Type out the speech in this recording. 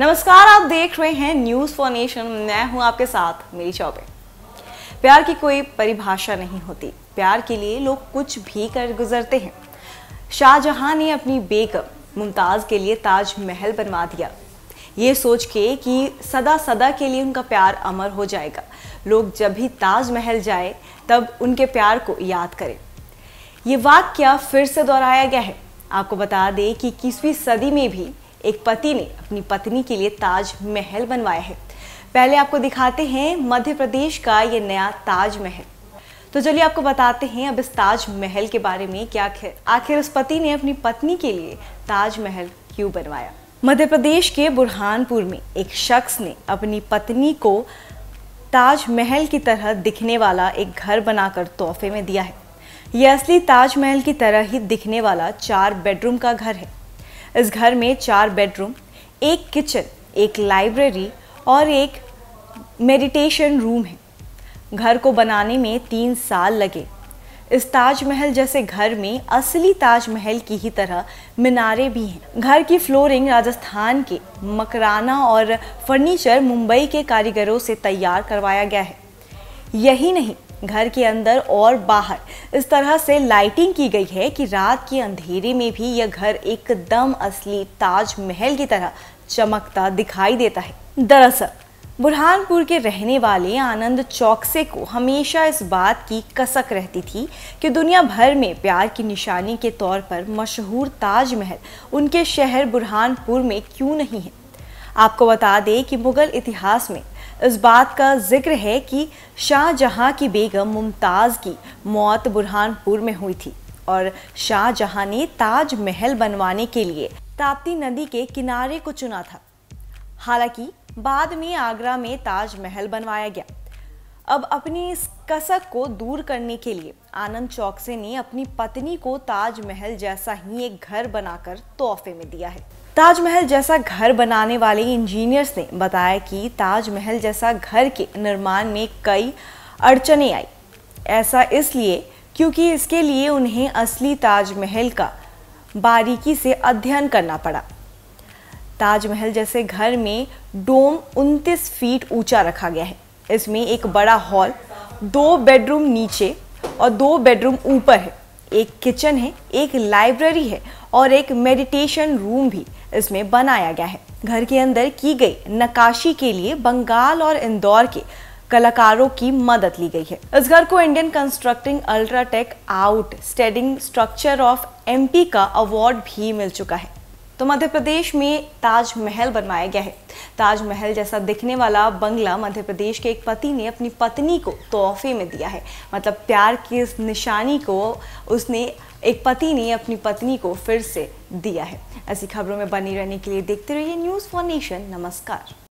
नमस्कार आप देख रहे हैं न्यूज फॉर नेशन मैं हूं आपके साथ मेरी चौबे प्यार की कोई परिभाषा नहीं होती प्यार के लिए लोग कुछ भी कर गुजरते हैं शाहजहां ने अपनी बेगम मुमताज के लिए ताजमहल बनवा दिया ये सोच के कि सदा सदा के लिए उनका प्यार अमर हो जाएगा लोग जब भी ताजमहल जाए तब उनके प्यार को याद करें ये वाक्य फिर से दोहराया गया है आपको बता दें कि इक्कीसवीं सदी में भी एक पति ने अपनी पत्नी के लिए ताज महल बनवाया है पहले आपको दिखाते हैं मध्य प्रदेश का ये नया ताज महल तो चलिए आपको बताते हैं अब इस ताज महल के बारे में क्या आखिर उस पति ने अपनी पत्नी के लिए ताज महल क्यों बनवाया मध्य प्रदेश के बुरहानपुर में एक शख्स ने अपनी पत्नी को ताज महल की तरह दिखने वाला एक घर बनाकर तोहफे में दिया है यह असली ताजमहल की तरह ही दिखने वाला चार बेडरूम का घर है इस घर में चार बेडरूम एक किचन एक लाइब्रेरी और एक मेडिटेशन रूम है घर को बनाने में तीन साल लगे इस ताजमहल जैसे घर में असली ताजमहल की ही तरह मीनारे भी हैं घर की फ्लोरिंग राजस्थान के मकराना और फर्नीचर मुंबई के कारीगरों से तैयार करवाया गया है यही नहीं घर के अंदर और बाहर इस तरह से लाइटिंग की गई है कि रात के अंधेरे में भी यह घर एकदम असली महल की तरह चमकता दिखाई देता है दरअसल बुरहानपुर के रहने वाले आनंद चौकसे को हमेशा इस बात की कसक रहती थी कि दुनिया भर में प्यार की निशानी के तौर पर मशहूर ताजमहल उनके शहर बुरहानपुर में क्यों नहीं है आपको बता दें कि मुग़ल इतिहास में इस बात का जिक्र है कि शाहजहां की बेगम मुमताज़ की मौत बुरहानपुर में हुई थी और शाहजहां ने ताज महल बनवाने के लिए ताप्ती नदी के किनारे को चुना था हालांकि बाद में आगरा में ताज महल बनवाया गया अब अपनी इस कसक को दूर करने के लिए आनंद चौकसे ने अपनी पत्नी को ताजमहल जैसा ही एक घर बनाकर तोहफे में दिया है ताजमहल जैसा घर बनाने वाले इंजीनियर्स ने बताया कि ताजमहल जैसा घर के निर्माण में कई अड़चने आई ऐसा इसलिए क्योंकि इसके लिए उन्हें असली ताजमहल का बारीकी से अध्ययन करना पड़ा ताजमहल जैसे घर में डोम 29 फीट ऊंचा रखा गया है इसमें एक बड़ा हॉल दो बेडरूम नीचे और दो बेडरूम ऊपर है एक किचन है एक लाइब्रेरी है और एक मेडिटेशन रूम भी इसमें बनाया गया है घर के अंदर की गई नकाशी के लिए बंगाल और इंदौर के कलाकारों की मदद ली गई है इस घर को Indian constructing UltraTech outstanding structure of MP का अवार्ड भी मिल चुका है तो मध्य प्रदेश में ताजमहल बनवाया गया है ताजमहल जैसा दिखने वाला बंगला मध्य प्रदेश के एक पति ने अपनी पत्नी को तोहफे में दिया है मतलब प्यार की इस निशानी को उसने एक पति ने अपनी पत्नी को फिर से दिया है ऐसी खबरों में बनी रहने के लिए देखते रहिए न्यूज़ फॉर नेशन नमस्कार